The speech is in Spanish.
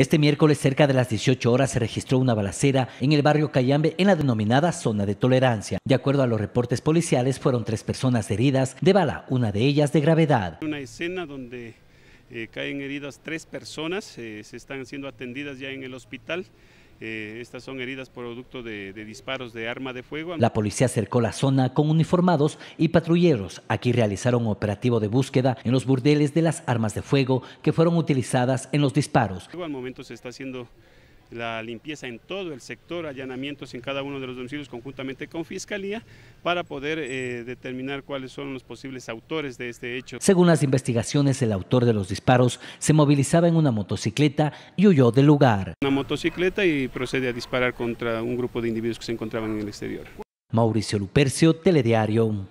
Este miércoles, cerca de las 18 horas, se registró una balacera en el barrio Cayambe, en la denominada zona de tolerancia. De acuerdo a los reportes policiales, fueron tres personas heridas de bala, una de ellas de gravedad. Una escena donde eh, caen heridas tres personas, eh, se están siendo atendidas ya en el hospital. Eh, estas son heridas producto de, disparos de arma de fuego. La policía acercó la zona con uniformados y patrulleros. Aquí realizaron un operativo de búsqueda en los burdeles de las armas de fuego que fueron utilizadas en los disparos. momento se está haciendo la limpieza en todo el sector, allanamientos en cada uno de los domicilios conjuntamente con Fiscalía para poder eh, determinar cuáles son los posibles autores de este hecho. Según las investigaciones, el autor de los disparos se movilizaba en una motocicleta y huyó del lugar. Una motocicleta y procede a disparar contra un grupo de individuos que se encontraban en el exterior. Mauricio Lupercio, Telediario.